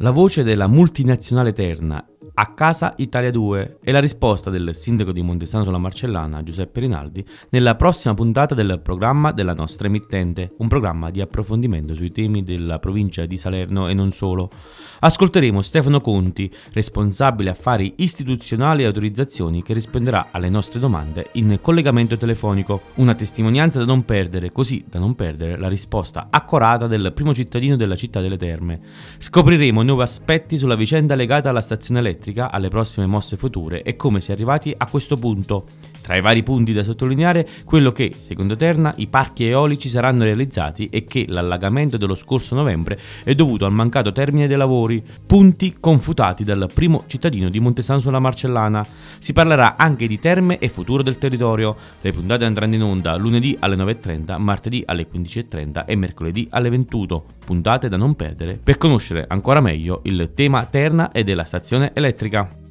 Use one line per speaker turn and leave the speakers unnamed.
La voce della multinazionale Terna a Casa Italia 2 e la risposta del sindaco di Montesano sulla Marcellana, Giuseppe Rinaldi, nella prossima puntata del programma della nostra emittente, un programma di approfondimento sui temi della provincia di Salerno e non solo. Ascolteremo Stefano Conti, responsabile affari istituzionali e autorizzazioni, che risponderà alle nostre domande in collegamento telefonico, una testimonianza da non perdere, così da non perdere la risposta accurata del primo cittadino della città delle Terme. Scopriremo nuovi aspetti sulla vicenda legata alla stazione elettrica elettrica alle prossime mosse future e come si è arrivati a questo punto. Tra i vari punti da sottolineare, quello che, secondo Terna, i parchi eolici saranno realizzati e che l'allagamento dello scorso novembre è dovuto al mancato termine dei lavori, punti confutati dal primo cittadino di Montesan sulla Marcellana. Si parlerà anche di terme e futuro del territorio. Le puntate andranno in onda lunedì alle 9.30, martedì alle 15.30 e mercoledì alle 21. Puntate da non perdere per conoscere ancora meglio il tema Terna e della stazione elettrica.